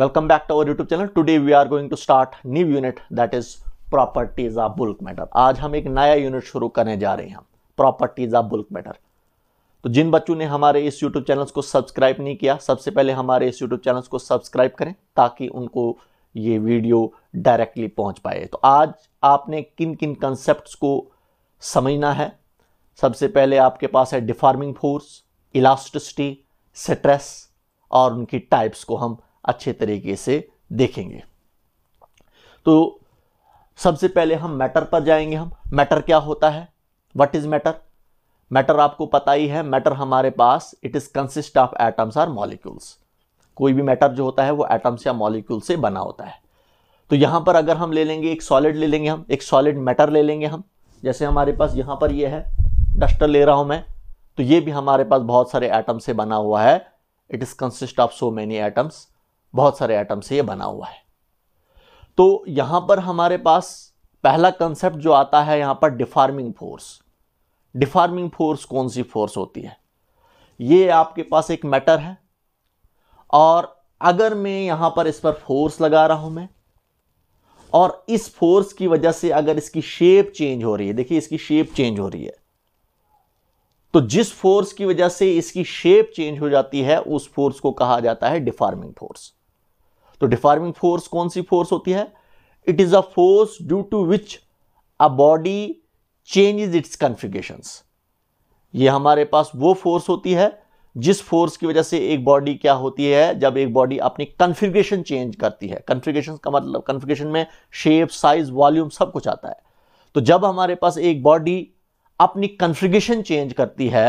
Welcome back to our YouTube channel. Today we are going to start new unit that is properties of bulk matter आज हम एक नया unit शुरू करने जा रहे हैं प्रॉपर्टीज ऑफ बुल्क मैटर तो जिन बच्चों ने हमारे इस यूट्यूब चैनल्स को सब्सक्राइब नहीं किया सबसे पहले हमारे इस यूट्यूब चैनल को सब्सक्राइब करें ताकि उनको ये वीडियो डायरेक्टली पहुंच पाए तो आज आपने किन किन कंसेप्ट को समझना है सबसे पहले आपके पास है डिफार्मिंग फोर्स इलास्टिसिटी स्ट्रेस और उनकी टाइप्स को हम अच्छे तरीके से देखेंगे तो सबसे पहले हम मैटर पर जाएंगे हम मैटर क्या होता है व्हाट इज मैटर मैटर आपको पता ही है मैटर हमारे पास it is consist of atoms और मॉलिक्यूल्स कोई भी मैटर जो होता है वो एटम्स या मॉलिक्यूल से बना होता है तो यहां पर अगर हम ले लेंगे एक सॉलिड ले लेंगे हम एक सॉलिड मैटर ले लेंगे हम जैसे हमारे पास यहां पर ये यह है डस्टर ले रहा हूं मैं तो ये भी हमारे पास बहुत सारे एटम से बना हुआ है it is consist of so many atoms बहुत सारे आइटम से ये बना हुआ है तो यहां पर हमारे पास पहला कंसेप्ट जो आता है यहां पर डिफार्मिंग फोर्स डिफार्मिंग फोर्स कौन सी फोर्स होती है ये आपके पास एक मैटर है और अगर मैं यहां पर इस पर फोर्स लगा रहा हूं मैं और इस फोर्स की वजह से अगर इसकी शेप चेंज हो रही है देखिए इसकी शेप चेंज हो रही है तो जिस फोर्स की वजह से इसकी शेप चेंज हो जाती है उस फोर्स को कहा जाता है डिफार्मिंग फोर्स तो डिफार्मिंग फोर्स कौन सी फोर्स होती है it is a force due to which a body is its configurations ये हमारे पास वो फोर्स होती है जिस फोर्स की वजह से एक बॉडी क्या होती है जब एक बॉडी अपनी कन्फिग्रेशन चेंज करती है कन्फिग्रेशन का मतलब कन्फिग्रेशन में शेप साइज वॉल्यूम सब कुछ आता है तो जब हमारे पास एक बॉडी अपनी कन्फिग्रेशन चेंज करती है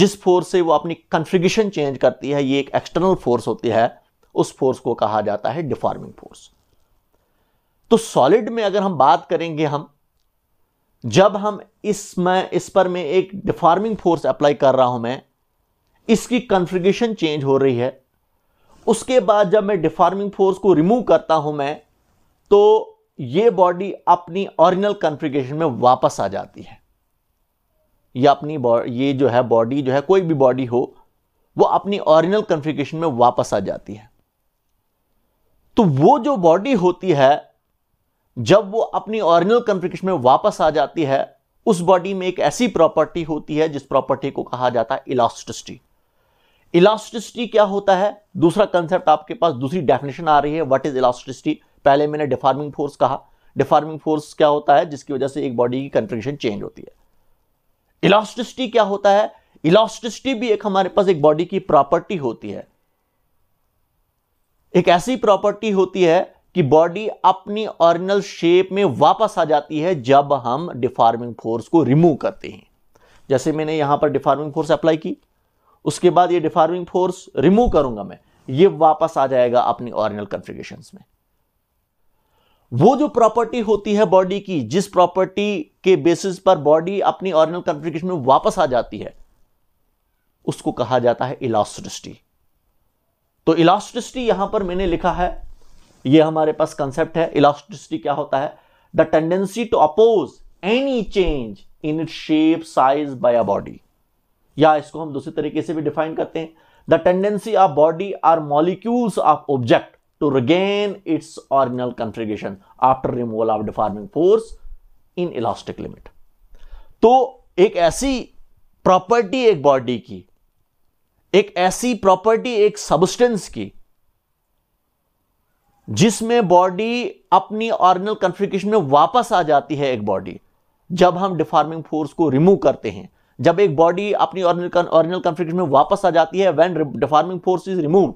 जिस फोर्स से वो अपनी कन्फिग्रेशन चेंज करती है ये एक एक्सटर्नल फोर्स होती है उस फोर्स को कहा जाता है डिफॉर्मिंग फोर्स तो सॉलिड में अगर हम बात करेंगे हम जब हम इसमें इस पर मैं एक डिफॉर्मिंग फोर्स अप्लाई कर रहा हूं मैं इसकी कॉन्फ़िगरेशन चेंज हो रही है उसके बाद जब मैं डिफॉर्मिंग फोर्स को रिमूव करता हूं मैं तो ये बॉडी अपनी ओरिजिनल कॉन्फ़िगरेशन में वापस आ जाती है या अपनी ये जो है बॉडी जो है कोई भी बॉडी हो वो अपनी ओरिजिनल कॉन्फ़िगरेशन में वापस आ जाती है तो वो जो बॉडी होती है जब वो अपनी ओरिजिनल कन्फिग्रेशन में वापस आ जाती है उस बॉडी में एक ऐसी प्रॉपर्टी होती है जिस प्रॉपर्टी को कहा जाता है इलास्टिसिटी इलास्टिसिटी क्या होता है दूसरा कंसेप्ट आपके पास दूसरी डेफिनेशन आ रही है व्हाट इज इलास्टिसिटी पहले मैंने डिफार्मिंग फोर्स कहा डिफार्मिंग फोर्स क्या होता है जिसकी वजह से एक बॉडी की कन्फिग्रेशन चेंज होती है इलास्टिसिटी क्या होता है इलास्टिसिटी भी एक हमारे पास एक बॉडी की प्रॉपर्टी होती है एक ऐसी प्रॉपर्टी होती है कि बॉडी अपनी ऑरिजिनल शेप में वापस आ जाती है जब हम डिफार्मिंग फोर्स को रिमूव करते हैं जैसे मैंने यहां पर डिफार्मिंग फोर्स अप्लाई की उसके बाद ये डिफार्मिंग फोर्स रिमूव करूंगा मैं ये वापस आ जाएगा अपनी ऑरिजिनल कॉन्फ़िगरेशन में वो जो प्रॉपर्टी होती है बॉडी की जिस प्रॉपर्टी के बेसिस पर बॉडी अपनी ऑरिजिनल कॉन्फ़िगरेशन में वापस आ जाती है उसको कहा जाता है इलास्टिसिटी तो इलास्टिसिटी यहां पर मैंने लिखा है ये हमारे पास कंसेप्ट है इलास्टिसिटी क्या होता है the tendency to oppose any change in it shape size by a body या इसको हम दूसरे तरीके से भी डिफाइन करते हैं the tendency of body or molecules of object to regain its original configuration after removal of deforming force in elastic limit तो एक ऐसी प्रॉपर्टी एक बॉडी की एक ऐसी प्रॉपर्टी एक सबस्टेंस की जिसमें बॉडी अपनी ऑरिजिनल कॉन्फ़िगरेशन में वापस आ जाती है एक बॉडी जब हम डिफार्मिंग फोर्स को रिमूव करते हैं जब एक बॉडी अपनी ऑरिजिनल कॉन्फ़िगरेशन में वापस आ जाती है when deforming force is remove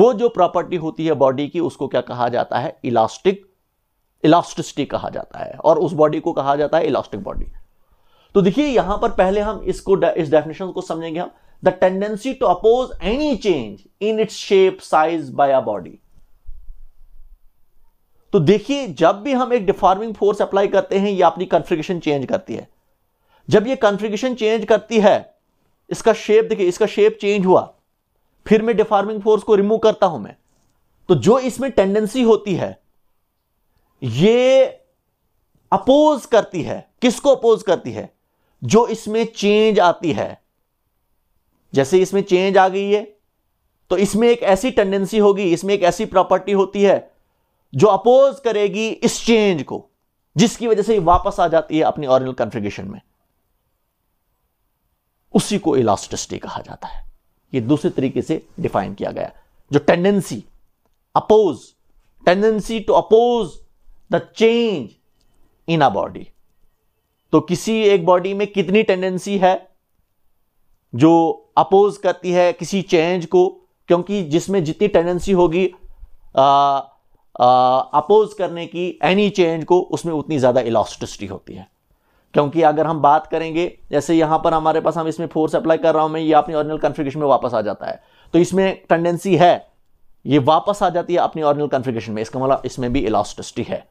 वो जो प्रॉपर्टी होती है बॉडी की उसको क्या कहा जाता है इलास्टिक इलास्टिसिटी कहा जाता है और उस बॉडी को कहा जाता है इलास्टिक बॉडी तो देखिए यहां पर पहले हम इसको इस डेफिनेशन को समझेंगे हम the tendency to oppose any change in its shape size by a body तो देखिए जब भी हम एक डिफॉर्मिंग फोर्स अप्लाई करते हैं ये अपनी कॉन्फ़िगरेशन चेंज करती है जब ये कॉन्फ़िगरेशन चेंज करती है इसका शेप देखिए इसका शेप चेंज हुआ फिर मैं डिफॉर्मिंग फोर्स को रिमूव करता हूं मैं तो जो इसमें टेंडेंसी होती है ये अपोज करती है किसको अपोज करती है जो इसमें चेंज आती है जैसे इसमें चेंज आ गई है तो इसमें एक ऐसी टेंडेंसी होगी इसमें एक ऐसी प्रॉपर्टी होती है जो अपोज करेगी इस चेंज को जिसकी वजह से वापस आ जाती है अपनी ऑरिजिनल कॉन्फ़िगरेशन में उसी को इलास्टिसिटी कहा जाता है ये दूसरे तरीके से डिफाइन किया गया जो tendency oppose tendency to oppose the change in a body तो किसी एक बॉडी में कितनी टेंडेंसी है जो अपोज करती है किसी चेंज को क्योंकि जिसमें जितनी टेंडेंसी होगी अपोज करने की एनी चेंज को उसमें उतनी ज़्यादा इलास्टिसिटी होती है क्योंकि अगर हम बात करेंगे जैसे यहाँ पर हमारे पास हम इसमें फोर्स अप्लाई कर रहा हूँ मैं ये अपनी ऑरिजिनल कॉन्फ़िगरेशन में वापस आ जाता है तो इसमें टेंडेंसी है ये वापस आ जाती है अपनी ऑरिजिनल कॉन्फ़िगरेशन में इसका मतलब इसमें भी इलास्टिसिटी है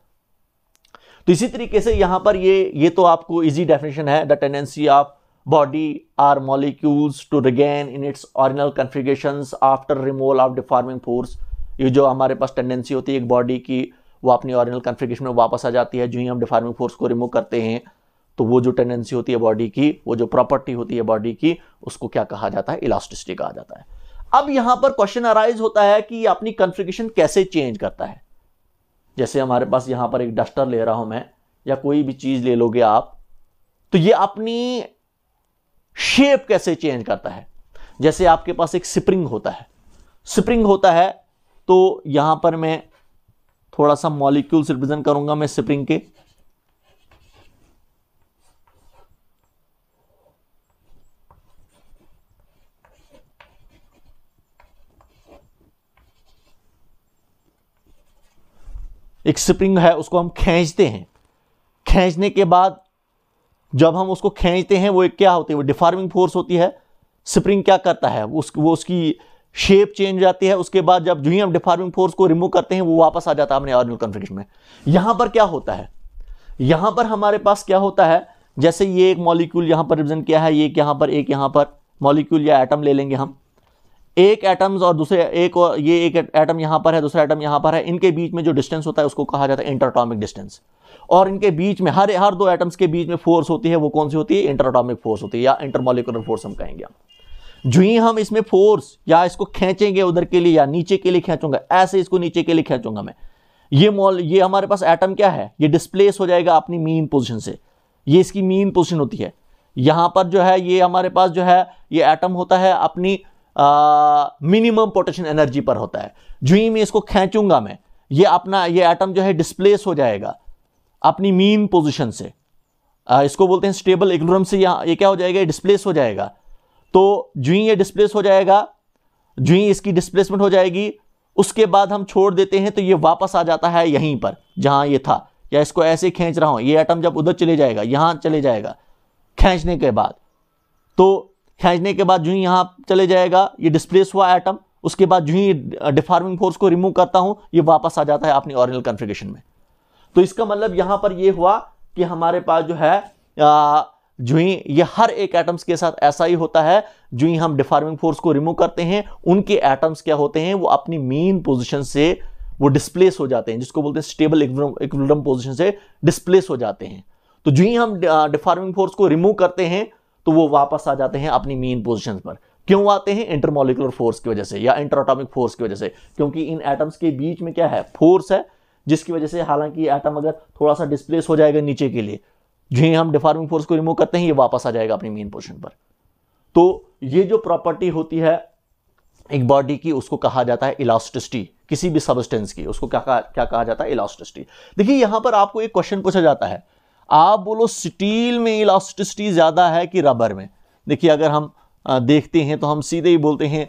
तो इसी तरीके से यहाँ पर ये ये तो आपको इजी डेफिनेशन है the tendency of body are molecules to regain in its original configurations after removal of deforming force ये जो हमारे पास टेंडेंसी होती है एक बॉडी की वो अपनी ओरिजिनल कन्फिग्रेशन में वापस आ जाती है जो ही हम डिफार्मिंग फोर्स को रिमूव करते हैं तो वो जो टेंडेंसी होती है बॉडी की वो जो प्रॉपर्टी होती है बॉडी की उसको क्या कहा जाता है इलास्टिसिटी कहा जाता है अब यहां पर क्वेश्चन अराइज होता है कि अपनी कन्फिग्रेशन कैसे चेंज करता है जैसे हमारे पास यहां पर एक डस्टर ले रहा हूं मैं या कोई भी चीज ले लोगे आप तो ये अपनी शेप कैसे चेंज करता है जैसे आपके पास एक स्प्रिंग होता है स्प्रिंग होता है तो यहां पर मैं थोड़ा सा मॉलिक्यूल्स रिप्रेजेंट करूंगा मैं स्प्रिंग के एक स्प्रिंग है उसको हम खींचते हैं खींचने के बाद जब हम उसको खींचते हैं वो एक क्या होती है वो डिफार्मिंग फोर्स होती है स्प्रिंग क्या करता है उस वो उसकी शेप चेंज जाती है उसके बाद जब जो ही हम डिफार्मिंग फोर्स को रिमूव करते हैं वो वापस आ जाता है अपने ऑरिजिनल कन्फ्लिक्शन में यहाँ पर क्या होता है यहाँ पर हमारे पास क्या होता है जैसे ये एक मॉलिक्यूल यहाँ पर रिप्रेजेंट किया है ये यहाँ पर एक यहाँ पर मॉलिक्यूल या एटम ले लेंगे हम एक एटम्स और दूसरे एक और ये एक एटम यहाँ पर है दूसरा एटम यहाँ पर है इनके बीच में जो डिस्टेंस होता है उसको कहा जाता है इंटरटॉमिक डिस्टेंस और इनके बीच में हर हर दो एटम्स के बीच में फोर्स होती है वो कौन सी होती है इंटरटॉमिक फोर्स होती है या इंटरमोलिकुलर फोर्स हम कहेंगे जो ही हम इसमें फोर्स या इसको खींचेंगे उधर के लिए या नीचे के लिए खींचूंगा ऐसे इसको नीचे के लिए खींचूंगा मैं ये मॉल ये हमारे पास एटम क्या है ये डिस्प्लेस हो जाएगा अपनी मीन पोजिशन से ये इसकी मीन पोजिशन होती है यहाँ पर जो है ये हमारे पास जो है ये एटम होता है अपनी मिनिमम पोटेशन एनर्जी पर होता है जो ही मैं इसको खींचूंगा मैं ये अपना ये एटम जो है डिस्प्लेस हो जाएगा अपनी मीन पोजिशन से आ, इसको बोलते हैं स्टेबल इग्नोरम से यहाँ ये क्या हो जाएगा डिस्प्लेस हो जाएगा तो जो ही ये डिस्प्लेस हो जाएगा जो ही इसकी डिस्प्लेसमेंट हो जाएगी उसके बाद हम छोड़ देते हैं तो ये वापस आ जाता है यहीं पर जहाँ ये था या इसको ऐसे खींच रहा हूँ ये आइटम जब उधर चले जाएगा यहाँ चले जाएगा खींचने के बाद तो खींचने के बाद जो ही यहाँ चले जाएगा ये डिस्प्लेस हुआ आइटम उसके बाद जो ही डिफार्मिंग फोर्स को रिमूव करता हूँ ये वापस आ जाता है अपनी ऑरिजिनल कॉन्फ़िगरेशन में तो इसका मतलब यहां पर यह हुआ कि हमारे पास जो है आ, जुई ये हर एक एटम्स के साथ ऐसा ही होता है जुई हम डिफार्मिंग फोर्स को रिमूव करते हैं उनके एटम्स क्या होते हैं वो अपनी मेन पोजिशन से वो डिस्प्लेस हो जाते हैं जिसको बोलते हैं स्टेबल इक्विलिब्रियम पोजिशन से डिस्प्लेस हो जाते हैं तो जो ही हम डिफार्मिंग फोर्स को रिमूव करते हैं तो वो वापस आ जाते हैं अपनी मेन पोजिशन पर क्यों आते हैं इंटरमोलिकुलर फोर्स की वजह से या इंटरऑटॉमिक फोर्स की वजह से क्योंकि इन एटम्स के बीच में क्या है फोर्स है जिसकी वजह से हालांकि एटम अगर थोड़ा सा डिस्प्लेस हो जाएगा नीचे के लिए जी हम डिफार्मिंग फोर्स को रिमूव करते हैं ये वापस आ जाएगा अपनी मेन पोर्शन पर तो ये जो प्रॉपर्टी होती है एक बॉडी की उसको कहा जाता है इलास्टिसिटी किसी भी सबस्टेंस की उसको क्या कहा क्या कहा जाता है इलास्टिसिटी देखिए यहां पर आपको एक क्वेश्चन पूछा जाता है आप बोलो स्टील में इलास्टिसिटी ज़्यादा है कि रबर में देखिए अगर हम देखते हैं तो हम सीधे ही बोलते हैं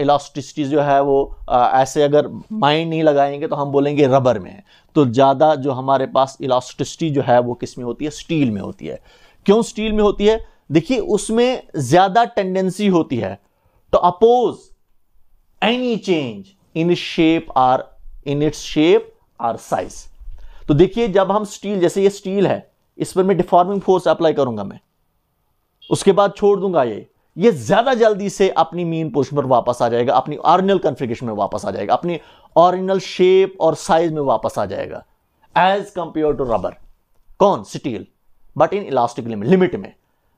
इलास्टिसिटी जो है वो आ, ऐसे अगर माइंड नहीं लगाएंगे तो हम बोलेंगे रबर में है तो ज़्यादा जो हमारे पास इलास्टिसिटी जो है वो किस में होती है स्टील में होती है क्यों स्टील में होती है देखिए उसमें ज़्यादा टेंडेंसी होती है to oppose any change in shape or in its shape or size तो देखिए जब हम स्टील जैसे ये स्टील है इस पर मैं डिफॉर्मिंग फोर्स अप्लाई करूंगा मैं उसके बाद छोड़ दूंगा ये ये ज्यादा जल्दी से अपनी मीन पोजिशन पर वापस आ जाएगा अपनी ऑरिजिनल कॉन्फ़िगरेशन में वापस आ जाएगा अपनी ऑरिजिनल शेप और साइज में वापस आ जाएगा एज कंपेयर टू रबर कौन steel but in elastic limit में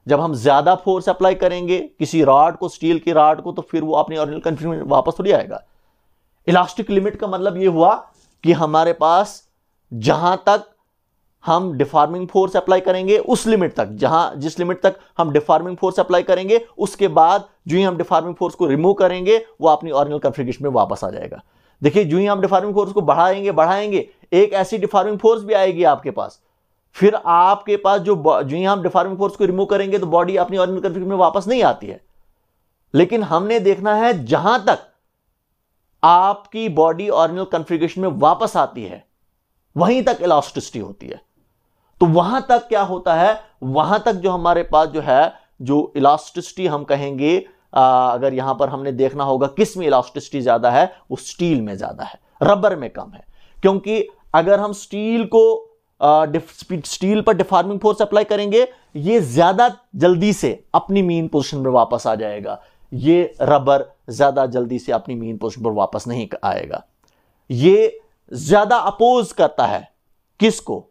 जब हम ज्यादा फोर्स अप्लाई करेंगे किसी रॉड को स्टील की रॉड को तो फिर वो अपनी ऑरिजिनल कन्फ्यूजन वापस थोड़ी आएगा इलास्टिक लिमिट का मतलब ये हुआ कि हमारे पास जहां तक हम डिफार्मिंग फोर्स अप्लाई करेंगे उस लिमिट तक जहां जिस लिमिट तक हम डिफार्मिंग फोर्स अप्लाई करेंगे उसके बाद जो ही हम डिफार्मिंग फोर्स को रिमूव करेंगे वो अपनी ऑरिजिनल कंफ्रिगेशन में वापस आ जाएगा देखिए जो ही हम डिफार्मिंग फोर्स को बढ़ाएंगे बढ़ाएंगे एक ऐसी डिफार्मिंग फोर्स भी आएगी आपके पास फिर आपके पास जो जो ही हम डिफार्मिंग फोर्स को रिमूव करेंगे तो बॉडी अपनी ऑरिजिनल कन्फ्लिक्ट में वापस नहीं आती है लेकिन हमने देखना है जहां तक आपकी बॉडी ऑरिजिनल कॉन्फ़िगरेशन में वापस आती है वहीं तक इलास्टिसिटी होती है तो वहां तक क्या होता है वहां तक जो हमारे पास जो है जो इलास्टिसिटी हम कहेंगे आ, अगर यहां पर हमने देखना होगा किस में इलास्टिसिटी ज्यादा है वो स्टील में ज्यादा है रबर में कम है क्योंकि अगर हम स्टील को आ, स्टील पर डिफार्मिंग फोर्स अप्लाई करेंगे ये ज्यादा जल्दी से अपनी मीन पोजिशन पर वापस आ जाएगा ये रबर ज्यादा जल्दी से अपनी मीन पोजिशन पर वापस नहीं आएगा ये ज्यादा अपोज करता है किसको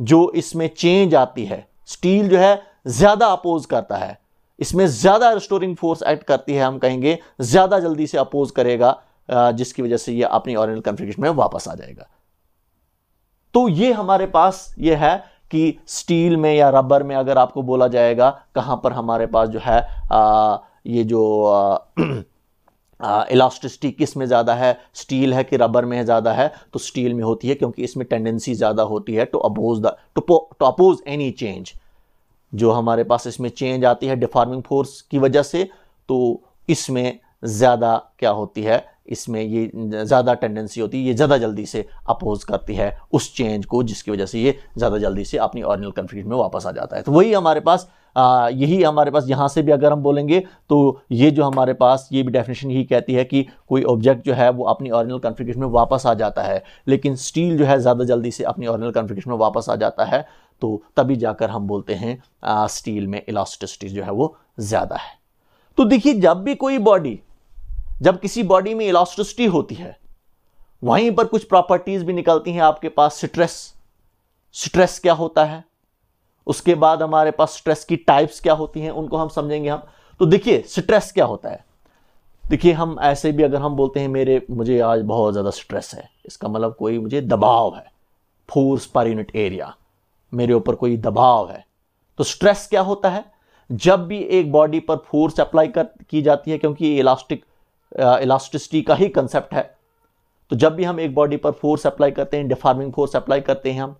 जो इसमें चेंज आती है स्टील जो है ज्यादा अपोज करता है इसमें ज्यादा रिस्टोरिंग फोर्स एक्ट करती है हम कहेंगे ज्यादा जल्दी से अपोज करेगा जिसकी वजह से ये अपनी ओरिजिनल कॉन्फ़िगरेशन में वापस आ जाएगा तो ये हमारे पास ये है कि स्टील में या रबर में अगर आपको बोला जाएगा कहां पर हमारे पास जो है आ, ये जो आ, इलास्टिसिटी किस में ज़्यादा है स्टील है कि रबर में ज़्यादा है तो स्टील में होती है क्योंकि इसमें टेंडेंसी ज़्यादा होती है to oppose the to oppose any change जो हमारे पास इसमें चेंज आती है डिफार्मिंग फोर्स की वजह से तो इसमें ज़्यादा क्या होती है इसमें ये ज़्यादा टेंडेंसी होती है ये ज़्यादा जल्दी से अपोज करती है उस चेंज को जिसकी वजह से ये ज़्यादा जल्दी से अपनी ऑरिजिनल कन्फ्लिक्ट में वापस आ जाता है तो वही हमारे पास आ, यही हमारे पास यहाँ से भी अगर हम बोलेंगे तो ये जो हमारे पास ये भी डेफिनेशन ही कहती है कि कोई ऑब्जेक्ट जो है वो अपनी ऑरिजिनल कॉन्फ़िगरेशन में वापस आ जाता है लेकिन स्टील जो है ज़्यादा जल्दी से अपनी ऑरिजिनल कॉन्फ़िगरेशन में वापस आ जाता है तो तभी जाकर हम बोलते हैं आ, स्टील में इलास्टिसिटी जो है वो ज़्यादा है तो देखिए जब भी कोई बॉडी जब किसी बॉडी में इलास्टिसिटी होती है वहीं पर कुछ प्रॉपर्टीज़ भी निकलती हैं आपके पास स्ट्रेस स्ट्रेस क्या होता है उसके बाद हमारे पास स्ट्रेस की टाइप्स क्या होती हैं उनको हम समझेंगे हम तो देखिए स्ट्रेस क्या होता है देखिए हम ऐसे भी अगर हम बोलते हैं मेरे मुझे आज बहुत ज़्यादा स्ट्रेस है इसका मतलब कोई मुझे दबाव है फोर्स पर यूनिट एरिया मेरे ऊपर कोई दबाव है तो स्ट्रेस क्या होता है जब भी एक बॉडी पर फोर्स अप्लाई कर की जाती है क्योंकि इलास्टिक इलास्टिसिटी का ही कंसेप्ट है तो जब भी हम एक बॉडी पर फोर्स अप्लाई करते हैं डिफार्मिंग फोर्स अप्लाई करते हैं हम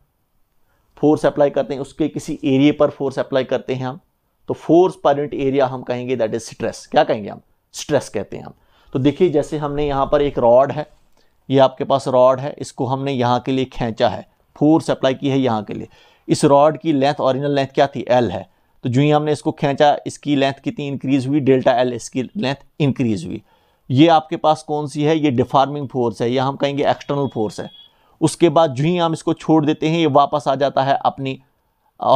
फोर्स अप्लाई करते हैं उसके किसी एरिए पर फोर्स अप्लाई करते हैं हम तो फोर्स पर यूनिट एरिया हम कहेंगे दैट इज स्ट्रेस क्या कहेंगे हम स्ट्रेस कहते हैं हम तो देखिए जैसे हमने यहाँ पर एक रॉड है ये आपके पास रॉड है इसको हमने यहाँ के लिए खींचा है फोर्स अप्लाई की है यहाँ के लिए इस रॉड की लेंथ ओरिजिनल लेंथ क्या थी एल है तो जो ही हमने इसको खींचा इसकी लेंथ कितनी इंक्रीज हुई डेल्टा एल इसकी लेंथ इंक्रीज हुई ये आपके पास कौन सी है ये डिफार्मिंग फोर्स है या हम कहेंगे एक्सटर्नल फोर्स है उसके बाद जो ही हम इसको छोड़ देते हैं ये वापस आ जाता है अपनी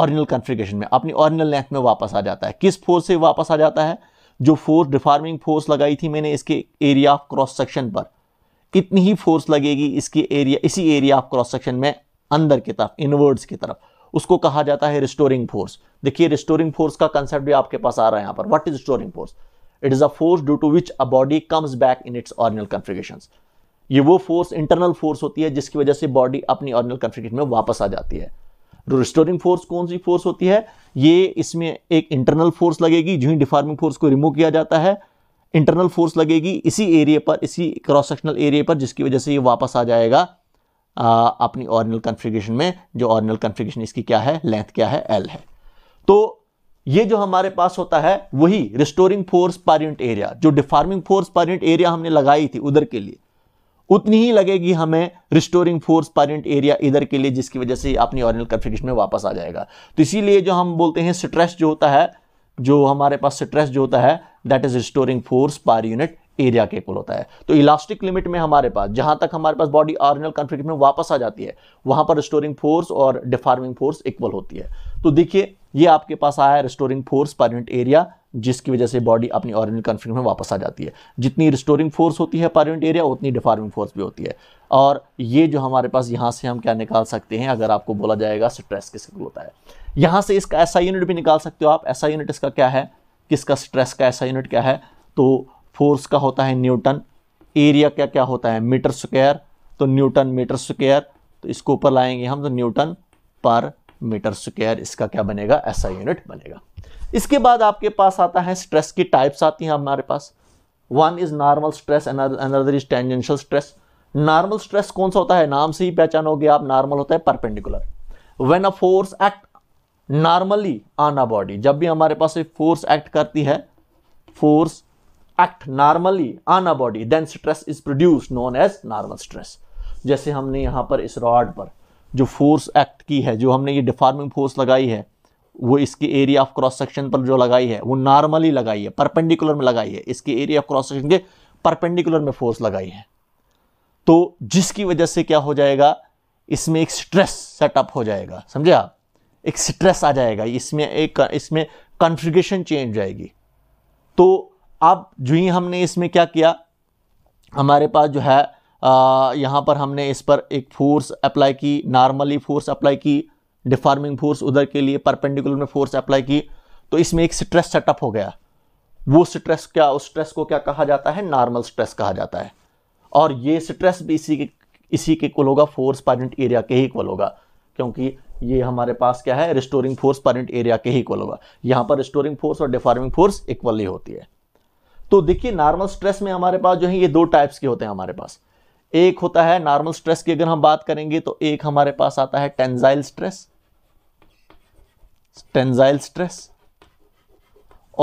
ऑरिजिनल कन्फिग्रेशन में अपनी ऑरिजिनल लेंथ में वापस आ जाता है किस फोर्स से वापस आ जाता है जो फोर्स डिफार्मिंग फोर्स लगाई थी मैंने इसके एरिया ऑफ क्रॉस सेक्शन पर कितनी ही फोर्स लगेगी इसके एरिया इसी एरिया ऑफ क्रॉस सेक्शन में अंदर की तरफ इनवर्ड्स की तरफ उसको कहा जाता है रिस्टोरिंग फोर्स देखिए रिस्टोरिंग फोर्स का कंसेप्ट भी आपके पास आ रहा है यहाँ पर what is restoring force it is a force due to which a body comes back in its original configuration ये वो फोर्स इंटरनल फोर्स होती है जिसकी वजह से बॉडी अपनी ऑरिजिनल कन्फिगेशन में वापस आ जाती है रिस्टोरिंग तो फोर्स कौन सी फोर्स होती है ये इसमें एक इंटरनल फोर्स लगेगी जो ही डिफार्मिंग फोर्स को रिमूव किया जाता है इंटरनल फोर्स लगेगी इसी एरिया पर इसी क्रॉस सेक्शनल एरिया पर जिसकी वजह से ये वापस आ जाएगा आ, अपनी ऑरिजिनल कन्फिग्रेशन में जो ऑरिजिनल कन्फिग्रेशन इसकी क्या है लेंथ क्या है एल है तो ये जो हमारे पास होता है वही रिस्टोरिंग फोर्स पारियंट एरिया जो डिफार्मिंग फोर्स पारियंट एरिया हमने लगाई थी उधर के लिए उतनी ही लगेगी हमें रिस्टोरिंग फोर्स पारियंट एरिया इधर के लिए जिसकी वजह से अपनी ऑरिजिनल कन्फिग्रेशन में वापस आ जाएगा तो इसीलिए जो हम बोलते हैं स्ट्रेस जो होता है जो हमारे पास स्ट्रेस जो होता है that is restoring force per unit area के इक्वल होता है तो इलास्टिक लिमिट में हमारे पास जहां तक हमारे पास बॉडी ऑरिजिनल कॉन्फ्लिक्ट में वापस आ जाती है वहां पर रिस्टोरिंग फोर्स और डिफार्मिंग फोर्स इक्वल होती है तो देखिए ये आपके पास आया है restoring force per unit area जिसकी वजह से बॉडी अपनी ऑरिजिनल कॉन्फ्लिक्ट में वापस आ जाती है जितनी रिस्टोरिंग फोर्स होती है पर यूनिट एरिया उतनी डिफार्मिंग फोर्स भी होती है और ये जो हमारे पास यहाँ से हम क्या निकाल सकते हैं अगर आपको बोला जाएगा स्ट्रेस किस होता है यहाँ से इसका ऐसा यूनिट भी निकाल सकते हो आप ऐसा यूनिट इसका क्या है किसका स्ट्रेस का ऐसा यूनिट क्या है तो फोर्स का होता है न्यूटन एरिया क्या क्या होता है मीटर स्क्वायर तो न्यूटन मीटर स्क्वायर तो इसको ऊपर लाएंगे हम तो न्यूटन पर मीटर स्क्वायर इसका क्या बनेगा ऐसा यूनिट बनेगा इसके बाद आपके पास आता है स्ट्रेस की टाइप्स आती हैं हमारे पास one is normal stress another is tangential stress normal stress कौन सा होता है नाम से ही पहचानोगे आप नॉर्मल होता है perpendicular when a force act normally on a body जब भी हमारे पास फोर्स एक्ट करती है force act normally on a body then stress is produced known as normal stress जैसे हमने यहाँ पर इस रॉड पर जो फोर्स एक्ट की है जो हमने ये डिफार्मिंग फोर्स लगाई है वो इसके एरिया ऑफ क्रॉस सेक्शन पर जो लगाई है वो नॉर्मली लगाई है परपेंडिकुलर में लगाई है इसके एरिया ऑफ क्रॉस सेक्शन के परपेंडिकुलर में फोर्स लगाई है तो जिसकी वजह से क्या हो जाएगा इसमें एक स्ट्रेस सेटअप हो जाएगा समझे आप एक स्ट्रेस आ जाएगा इसमें एक इसमें कॉन्फ़िगरेशन चेंज जाएगी तो अब जो ही हमने इसमें क्या किया हमारे पास जो है यहाँ पर हमने इस पर एक फोर्स अप्लाई की नॉर्मली फोर्स अप्लाई की डिफार्मिंग फोर्स उधर के लिए परपेंडिकुलर में फोर्स अप्लाई की तो इसमें एक स्ट्रेस सेटअप हो गया वो स्ट्रेस क्या उस स्ट्रेस को क्या कहा जाता है नॉर्मल स्ट्रेस कहा जाता है और ये स्ट्रेस भी इसी के इसी के इक्वल होगा फोर्स पारेंट एरिया के ही इक्वल होगा क्योंकि ये हमारे पास क्या है रिस्टोरिंग फोर्स पारेंट एरिया के ही इक्वल होगा यहाँ पर रिस्टोरिंग फोर्स और डिफार्मिंग फोर्स इक्वली होती है तो देखिए नॉर्मल स्ट्रेस में हमारे पास जो है ये दो टाइप्स के होते हैं हमारे पास एक होता है नॉर्मल स्ट्रेस की अगर हम बात करेंगे तो एक हमारे पास आता है टेंजाइल स्ट्रेस टेंजाइल स्ट्रेस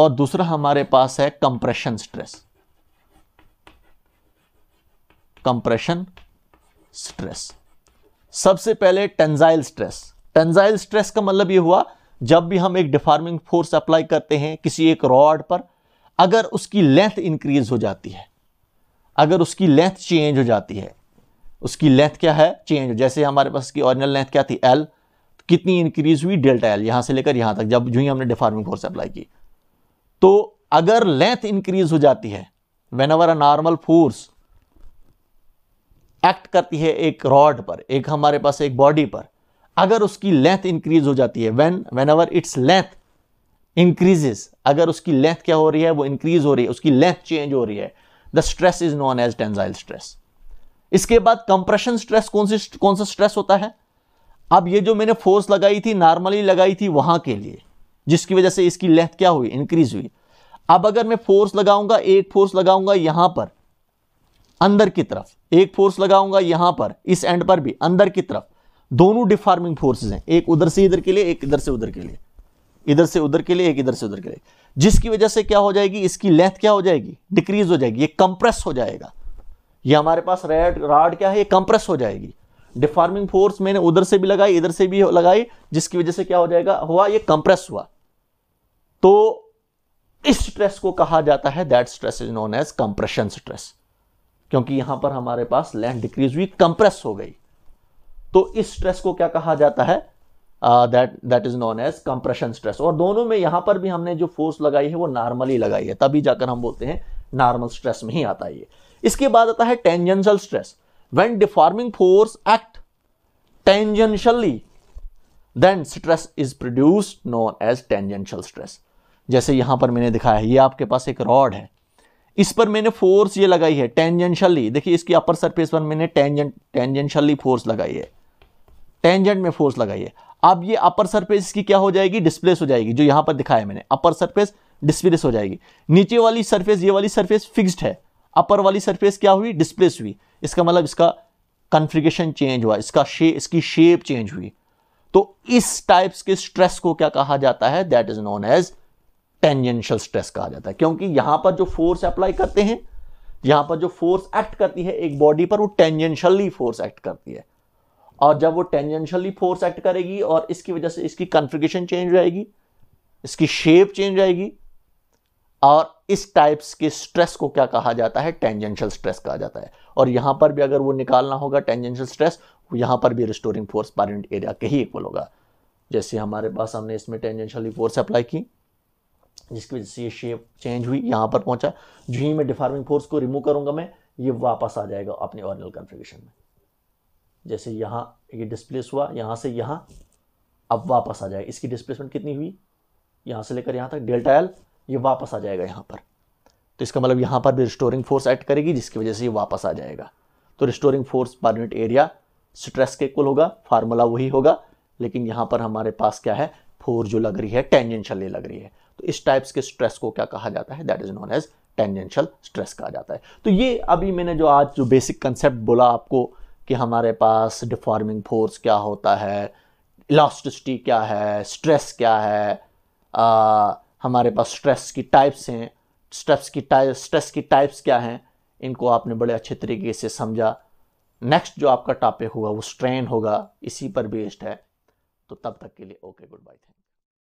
और दूसरा हमारे पास है कंप्रेशन स्ट्रेस कंप्रेशन स्ट्रेस सबसे पहले टेंजाइल स्ट्रेस टेंजाइल स्ट्रेस का मतलब ये हुआ जब भी हम एक डिफार्मिंग फोर्स अप्लाई करते हैं किसी एक रॉड पर अगर उसकी लेंथ इंक्रीज हो जाती है अगर उसकी लेंथ चेंज हो जाती है उसकी लेंथ क्या है चेंज जैसे हमारे पास की ओरिजिनल लेंथ क्या थी एल तो कितनी इंक्रीज हुई डेल्टा एल यहां से लेकर यहां तक जब जो ही हमने डिफार्मिंग फोर्स अप्लाई की तो अगर लेंथ इंक्रीज हो जाती है whenever a normal force act करती है एक रॉड पर एक हमारे पास एक बॉडी पर अगर उसकी लेंथ इंक्रीज हो जाती है when whenever its length increases अगर उसकी लेंथ क्या हो रही है वो इंक्रीज हो रही है उसकी लेंथ चेंज हो रही है the stress is known as tensile stress इसके बाद कंप्रेशन स्ट्रेस कौन सी कौन सा स्ट्रेस होता है अब ये जो मैंने फोर्स लगाई थी नॉर्मली लगाई थी वहां के लिए जिसकी वजह से इसकी लेंथ क्या हुई इंक्रीज हुई अब अगर मैं फोर्स लगाऊंगा एक फोर्स लगाऊंगा यहां पर अंदर की तरफ एक फोर्स लगाऊंगा यहां पर इस एंड पर भी अंदर की तरफ दोनों डिफार्मिंग फोर्सेज हैं एक उधर से इधर के लिए एक इधर से उधर के लिए इधर से उधर के लिए एक इधर से उधर के लिए जिसकी वजह से क्या हो जाएगी इसकी लेंथ क्या हो जाएगी डिक्रीज हो जाएगी ये कंप्रेस हो जाएगा ये हमारे पास रेड राड क्या है ये कंप्रेस हो जाएगी डिफार्मिंग फोर्स मैंने उधर से भी लगाई इधर से भी लगाई जिसकी वजह से क्या हो जाएगा हुआ ये कंप्रेस हुआ तो इस स्ट्रेस को कहा जाता है that stress is known as compression stress क्योंकि यहां पर हमारे पास लेंथ डिक्रीज हुई कंप्रेस हो गई तो इस स्ट्रेस को क्या कहा जाता है that that is known as compression stress और दोनों में यहां पर भी हमने जो फोर्स लगाई है वो नॉर्मली लगाई है तभी जाकर हम बोलते हैं नॉर्मल स्ट्रेस में ही आता है ये इसके बाद आता है tangential stress when deforming force act tangentially then stress is produced known as tangential stress जैसे यहां पर मैंने दिखाया है ये आपके पास एक रॉड है इस पर मैंने फोर्स ये लगाई है टेंजेंशली देखिए इसकी अपर सरफेस पर मैंने टेंजेंट टेंजेंशली फोर्स लगाई है टेंजेंट में फोर्स लगाई है अब ये अपर सरफेस की क्या हो जाएगी डिस्प्लेस हो जाएगी जो यहाँ पर दिखाया मैंने अपर सरफेस डिस्प्लेस हो जाएगी नीचे वाली सरफेस ये वाली सरफेस फिक्स्ड है अपर वाली सरफेस क्या हुई डिस्प्लेस हुई इसका मतलब इसका कन्फ्रिगेशन चेंज हुआ इसका शे इसकी शेप चेंज हुई तो इस टाइप्स के स्ट्रेस को क्या कहा जाता है that is known as tangential stress कहा जाता है क्योंकि यहां पर जो फोर्स अप्लाई करते हैं यहां पर जो फोर्स एक्ट करती है एक बॉडी पर वो टेंजेंशियली फोर्स एक्ट करती है और जब वो टेंजेंशियली फोर्स एक्ट करेगी और इसकी वजह से इसकी कॉन्फ़िगरेशन चेंज रहेगी इसकी शेप चेंज रहेगी और इस टाइप्स के स्ट्रेस को क्या कहा जाता है टेंजेंशियल स्ट्रेस कहा जाता है और यहां पर भी अगर वो निकालना होगा टेंजेंशियल स्ट्रेस यहां पर भी रिस्टोरिंग फोर्स पारेंट एरिया के ही इक्वल होगा जैसे हमारे पास हमने इसमें टेंजेंशियली फोर्स अप्लाई की जिसकी वजह से ये शेप चेंज हुई यहां पर पहुंचा जो ही मैं डिफार्मिंग फोर्स को रिमूव करूंगा मैं ये वापस आ जाएगा अपने ऑर्डिनल कॉन्फ़िगरेशन में जैसे यहाँ ये डिस्प्लेस हुआ यहाँ से यहाँ अब वापस आ जाएगा इसकी डिस्प्लेसमेंट कितनी हुई यहाँ से लेकर यहाँ तक डेल्टा एल ये वापस आ जाएगा यहाँ पर तो इसका मतलब यहाँ पर भी रिस्टोरिंग फोर्स ऐड करेगी जिसकी वजह से ये वापस आ जाएगा तो restoring force per unit area stress के इक्वल होगा फार्मूला वही होगा लेकिन यहाँ पर हमारे पास क्या है फोर जो लग रही है टेंजेंशियल लग रही है तो इस टाइप्स के स्ट्रेस को क्या कहा जाता है that is known as tangential stress कहा जाता है तो ये अभी मैंने जो आज जो बेसिक कंसेप्ट बोला आपको कि हमारे पास डिफॉर्मिंग फोर्स क्या होता है इलास्टिसिटी क्या है स्ट्रेस क्या है आ, हमारे पास स्ट्रेस की टाइप्स हैं स्ट्रेस की टाइप स्ट्रेस की टाइप्स क्या हैं इनको आपने बड़े अच्छे तरीके से समझा नेक्स्ट जो आपका टॉपिक होगा वो स्ट्रेन होगा इसी पर बेस्ड है तो तब तक के लिए ओके गुड बाय थैंक